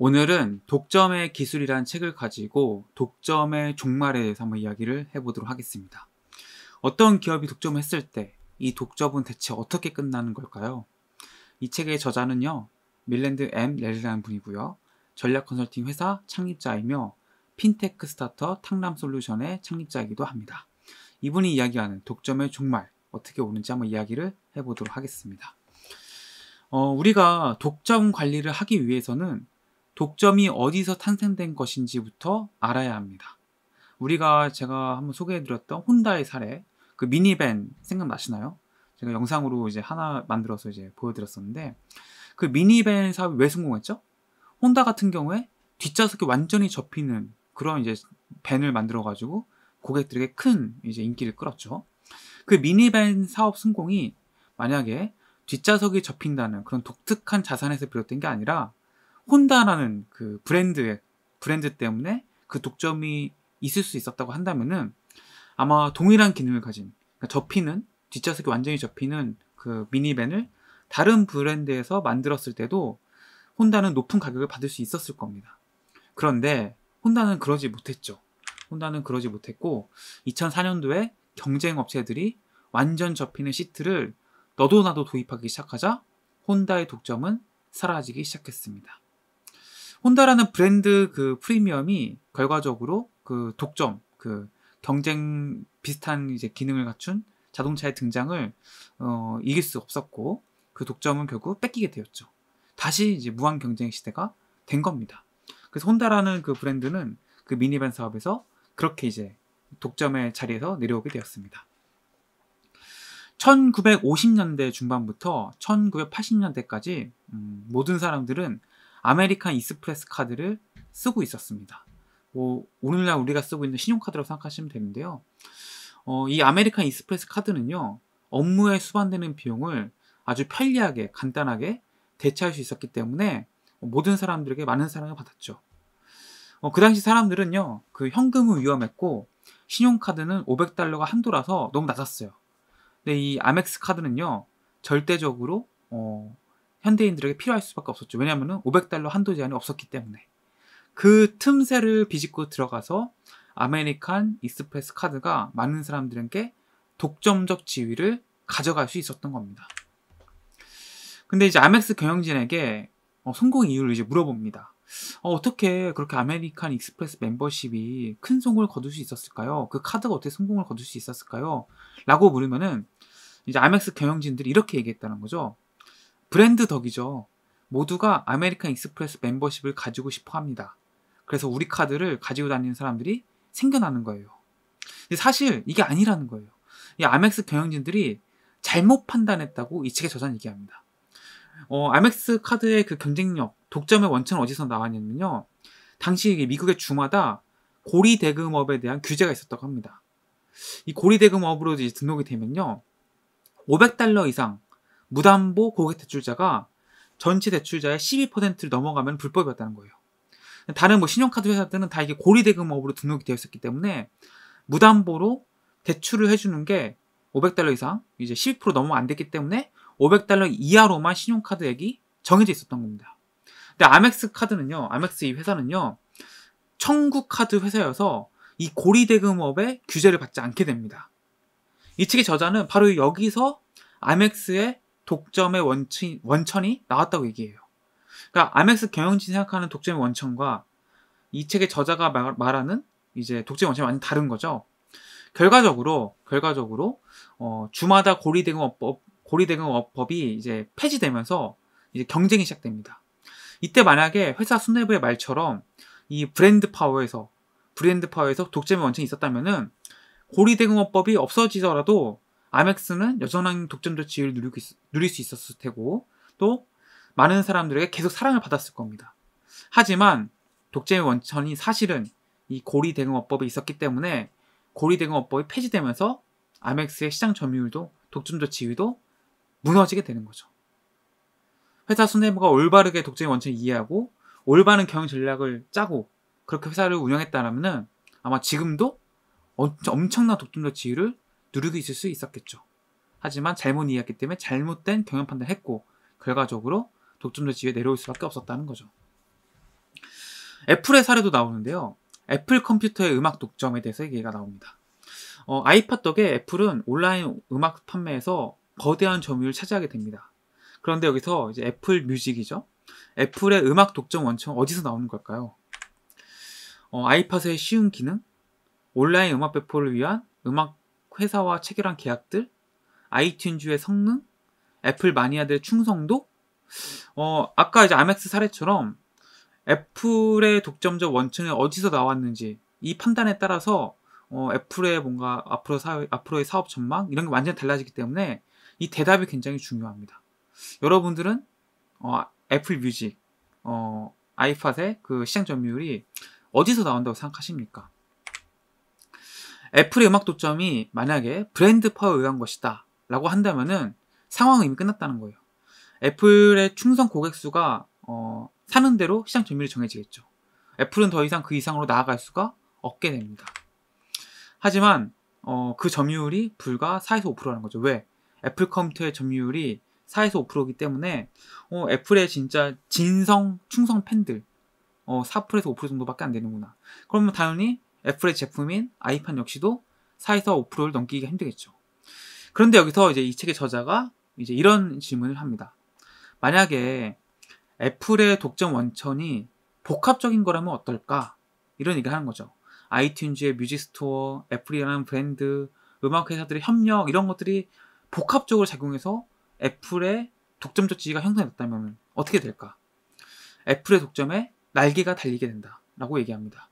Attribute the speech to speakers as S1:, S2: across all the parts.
S1: 오늘은 독점의 기술이란 책을 가지고 독점의 종말에 대해서 한번 이야기를 해보도록 하겠습니다. 어떤 기업이 독점했을 을때 이 독점은 대체 어떻게 끝나는 걸까요? 이 책의 저자는요, 밀랜드 M. 레리라는 분이고요. 전략 컨설팅 회사 창립자이며 핀테크 스타터 탕람 솔루션의 창립자이기도 합니다. 이분이 이야기하는 독점의 종말 어떻게 오는지 한번 이야기를 해보도록 하겠습니다. 어, 우리가 독점 관리를 하기 위해서는 독점이 어디서 탄생된 것인지부터 알아야 합니다. 우리가 제가 한번 소개해드렸던 혼다의 사례, 그 미니밴 생각나시나요? 제가 영상으로 이제 하나 만들어서 이제 보여드렸었는데 그 미니밴 사업이 왜 성공했죠? 혼다 같은 경우에 뒷좌석이 완전히 접히는 그런 이제 밴을 만들어가지고 고객들에게 큰 이제 인기를 끌었죠. 그 미니밴 사업 성공이 만약에 뒷좌석이 접힌다는 그런 독특한 자산에서 비롯된 게 아니라 혼다라는 그 브랜드의 브랜드 때문에 그 독점이 있을 수 있었다고 한다면은 아마 동일한 기능을 가진 그러니까 접히는 뒷좌석이 완전히 접히는 그 미니밴을 다른 브랜드에서 만들었을 때도 혼다는 높은 가격을 받을 수 있었을 겁니다. 그런데 혼다는 그러지 못했죠. 혼다는 그러지 못했고 2004년도에 경쟁 업체들이 완전 접히는 시트를 너도 나도 도입하기 시작하자 혼다의 독점은 사라지기 시작했습니다. 혼다라는 브랜드 그 프리미엄이 결과적으로 그 독점, 그 경쟁 비슷한 이제 기능을 갖춘 자동차의 등장을 어, 이길 수 없었고 그 독점은 결국 뺏기게 되었죠. 다시 이제 무한 경쟁 시대가 된 겁니다. 그래서 혼다라는 그 브랜드는 그 미니밴 사업에서 그렇게 이제 독점의 자리에서 내려오게 되었습니다. 1950년대 중반부터 1980년대까지 음, 모든 사람들은 아메리칸 이스프레스 카드를 쓰고 있었습니다. 뭐, 오늘날 우리가 쓰고 있는 신용카드라고 생각하시면 되는데요. 어, 이 아메리칸 이스프레스 카드는요, 업무에 수반되는 비용을 아주 편리하게, 간단하게 대체할 수 있었기 때문에 모든 사람들에게 많은 사랑을 받았죠. 어, 그 당시 사람들은요, 그 현금은 위험했고, 신용카드는 500달러가 한도라서 너무 낮았어요. 근데 이 아멕스 카드는요, 절대적으로, 어, 현대인들에게 필요할 수밖에 없었죠. 왜냐하면 500달러 한도 제한이 없었기 때문에 그 틈새를 비집고 들어가서 아메리칸 익스프레스 카드가 많은 사람들에게 독점적 지위를 가져갈 수 있었던 겁니다. 근데 이제 아멕스 경영진에게 어, 성공 이유를 이제 물어봅니다. 어, 떻게 그렇게 아메리칸 익스프레스 멤버십이 큰 성공을 거둘 수 있었을까요? 그 카드가 어떻게 성공을 거둘 수 있었을까요? 라고 물으면은 이제 아멕스 경영진들이 이렇게 얘기했다는 거죠. 브랜드 덕이죠. 모두가 아메리칸 익스프레스 멤버십을 가지고 싶어 합니다. 그래서 우리 카드를 가지고 다니는 사람들이 생겨나는 거예요. 사실 이게 아니라는 거예요. 이 아멕스 경영진들이 잘못 판단했다고 이 책의 저자는 얘기합니다. 어, 아멕스 카드의 그 경쟁력, 독점의 원천은 어디서 나왔냐면요. 당시 미국의 주마다 고리 대금업에 대한 규제가 있었다고 합니다. 이 고리 대금업으로 등록이 되면요. 500달러 이상 무담보 고객 대출자가 전체 대출자의 12%를 넘어가면 불법이었다는 거예요. 다른 뭐 신용카드 회사들은 다 이게 고리대금업으로 등록이 되어 있었기 때문에 무담보로 대출을 해주는 게 500달러 이상 이제 12% 넘으면 안 됐기 때문에 500달러 이하로만 신용카드액이 정해져 있었던 겁니다. 근데 아멕스 카드는요, 아멕스 이 회사는요, 청구 카드 회사여서 이 고리대금업의 규제를 받지 않게 됩니다. 이 책의 저자는 바로 여기서 아멕스의 독점의 원천, 원천이 나왔다고 얘기해요. 그러니까 아멕스 경영진이 생각하는 독점의 원천과 이 책의 저자가 말, 말하는 이제 독점의 원천이 많이 다른 거죠. 결과적으로 결과적으로 어, 주마다 고리대금업법 고리대금업법이 이제 폐지되면서 이제 경쟁이 시작됩니다. 이때 만약에 회사 수뇌부의 말처럼 이 브랜드 파워에서 브랜드 파워에서 독점의 원천이 있었다면은 고리대금업법이 없어지더라도 아멕스는 여전한 독점적 지위를 누리고 있, 누릴 수 있었을 테고 또 많은 사람들에게 계속 사랑을 받았을 겁니다. 하지만 독재의 원천이 사실은 이 고리 대금업법에 있었기 때문에 고리 대금업법이 폐지되면서 아멕스의 시장 점유율도 독점적 지위도 무너지게 되는 거죠. 회사 손해부가 올바르게 독재의 원천을 이해하고 올바른 경영 전략을 짜고 그렇게 회사를 운영했다라면 아마 지금도 엄청난 독점적 지위를 누르고 있을 수 있었겠죠. 하지만 잘못 이해했기 때문에 잘못된 경영 판단을 했고 결과적으로 독점자 지위에 내려올 수밖에 없었다는 거죠. 애플의 사례도 나오는데요. 애플 컴퓨터의 음악 독점에 대해서 얘기가 나옵니다. 어, 아이팟 덕에 애플은 온라인 음악 판매에서 거대한 점유율을 차지하게 됩니다. 그런데 여기서 이제 애플 뮤직이죠. 애플의 음악 독점 원칙은 어디서 나오는 걸까요? 어, 아이팟의 쉬운 기능, 온라인 음악 배포를 위한 음악 회사와 체결한 계약들, 아이튠즈의 성능, 애플 마니아들의 충성도, 어, 아까 이제 아맥스 사례처럼 애플의 독점적 원천이 어디서 나왔는지 이 판단에 따라서 어, 애플의 뭔가 앞으로 사, 앞으로의 사업 전망 이런 게 완전히 달라지기 때문에 이 대답이 굉장히 중요합니다. 여러분들은 어, 애플 뮤직, 어, 아이팟의 그 시장 점유율이 어디서 나온다고 생각하십니까? 애플의 음악 독점이 만약에 브랜드 파워에 의한 것이다 라고 한다면은 상황은 이미 끝났다는 거예요. 애플의 충성 고객 수가 어, 사는 대로 시장 점유율이 정해지겠죠. 애플은 더 이상 그 이상으로 나아갈 수가 없게 됩니다. 하지만 어, 그 점유율이 불과 4에서 5%라는 거죠. 왜? 애플 컴퓨터의 점유율이 4에서 5%이기 때문에 어, 애플의 진짜 진성 충성 팬들 어, 4%에서 5% 정도밖에 안 되는구나. 그러면 당연히 애플의 제품인 아이판 역시도 4에서 5%를 넘기기 가 힘들겠죠. 그런데 여기서 이제 이 책의 저자가 이제 이런 질문을 합니다. 만약에 애플의 독점 원천이 복합적인 거라면 어떨까? 이런 얘기를 하는 거죠. 아이튠즈의 뮤직스토어, 애플이라는 브랜드, 음악회사들의 협력, 이런 것들이 복합적으로 작용해서 애플의 독점적 지위가 형성됐다면 어떻게 될까? 애플의 독점에 날개가 달리게 된다. 라고 얘기합니다.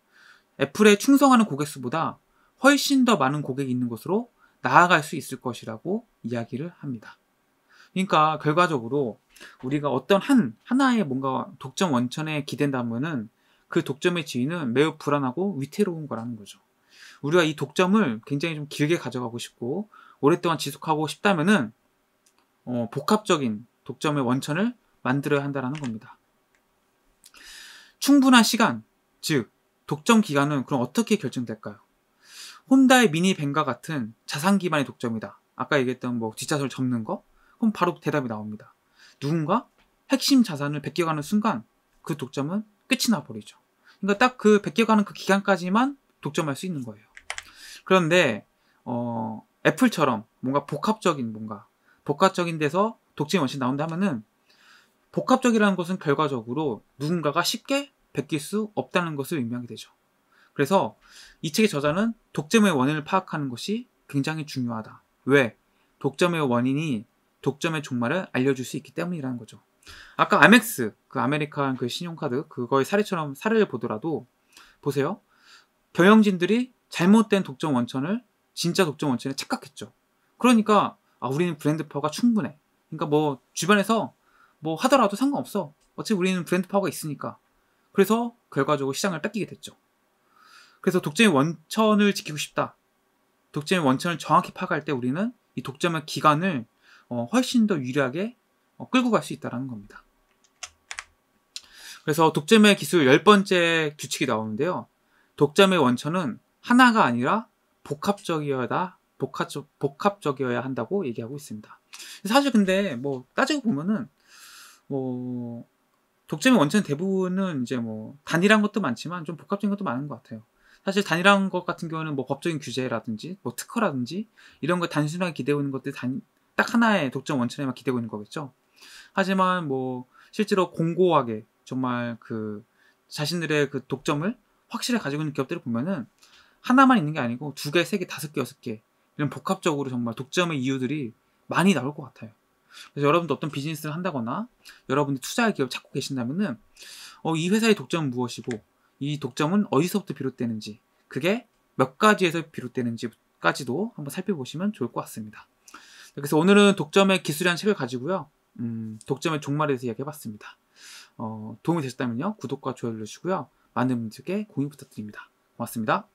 S1: 애플에 충성하는 고객 수보다 훨씬 더 많은 고객이 있는 곳으로 나아갈 수 있을 것이라고 이야기를 합니다. 그러니까 결과적으로 우리가 어떤 한 하나의 뭔가 독점 원천에 기댄다면은 그 독점의 지위는 매우 불안하고 위태로운 거라는 거죠. 우리가 이 독점을 굉장히 좀 길게 가져가고 싶고 오랫동안 지속하고 싶다면은 어, 복합적인 독점의 원천을 만들어야 한다는 겁니다. 충분한 시간, 즉 독점 기간은 그럼 어떻게 결정될까요? 혼다의 미니 벤과 같은 자산 기반의 독점이다. 아까 얘기했던 뭐 뒷좌석을 접는 거? 그럼 바로 대답이 나옵니다. 누군가 핵심 자산을 베껴가는 순간 그 독점은 끝이 나버리죠. 그러니까 딱그 베껴가는 그 기간까지만 독점할 수 있는 거예요. 그런데 어, 애플처럼 뭔가 복합적인 뭔가 복합적인 데서 독점이 원칙 나온다 하면은 복합적이라는 것은 결과적으로 누군가가 쉽게 베낄 수 없다는 것을 의미하게 되죠. 그래서 이 책의 저자는 독점의 원인을 파악하는 것이 굉장히 중요하다. 왜? 독점의 원인이 독점의 종말을 알려줄 수 있기 때문이라는 거죠. 아까 아멕스, 그 아메리칸 그 신용카드, 그거의 사례처럼 사례를 보더라도, 보세요. 경영진들이 잘못된 독점 원천을 진짜 독점 원천에 착각했죠. 그러니까, 아, 우리는 브랜드 파워가 충분해. 그러니까 뭐, 주변에서 뭐 하더라도 상관없어. 어차피 우리는 브랜드 파워가 있으니까. 그래서 결과적으로 시장을 뺏기게 됐죠. 그래서 독점의 원천을 지키고 싶다. 독점의 원천을 정확히 파악할 때 우리는 이 독점의 기간을 어, 훨씬 더 유리하게 어, 끌고 갈 수 있다는 겁니다. 그래서 독점의 기술 열번째 규칙이 나오는데요. 독점의 원천은 하나가 아니라 복합적이어야, 복합적, 복합적이어야 한다고 얘기하고 있습니다. 사실 근데 뭐 따지고 보면은 뭐 독점의 원천 대부분은 이제 뭐 단일한 것도 많지만 좀 복합적인 것도 많은 것 같아요. 사실 단일한 것 같은 경우는 뭐 법적인 규제라든지 뭐 특허라든지 이런 걸 단순하게 기대고 있는 것들 단, 딱 하나의 독점 원천에만 기대고 있는 거겠죠. 하지만 뭐 실제로 공고하게 정말 그 자신들의 그 독점을 확실히 가지고 있는 기업들을 보면은 하나만 있는 게 아니고 두 개, 세 개, 다섯 개, 여섯 개 이런 복합적으로 정말 독점의 이유들이 많이 나올 것 같아요. 그래서 여러분도 어떤 비즈니스를 한다거나 여러분이 투자할 기업 찾고 계신다면은 어, 이 회사의 독점은 무엇이고 이 독점은 어디서부터 비롯되는지 그게 몇 가지에서 비롯되는지까지도 한번 살펴보시면 좋을 것 같습니다. 그래서 오늘은 독점의 기술이라는 책을 가지고요. 음, 독점의 종말에 대해서 이야기해봤습니다. 어, 도움이 되셨다면요. 구독과 좋아요 눌러주시고요. 많은 분들께 공유 부탁드립니다. 고맙습니다.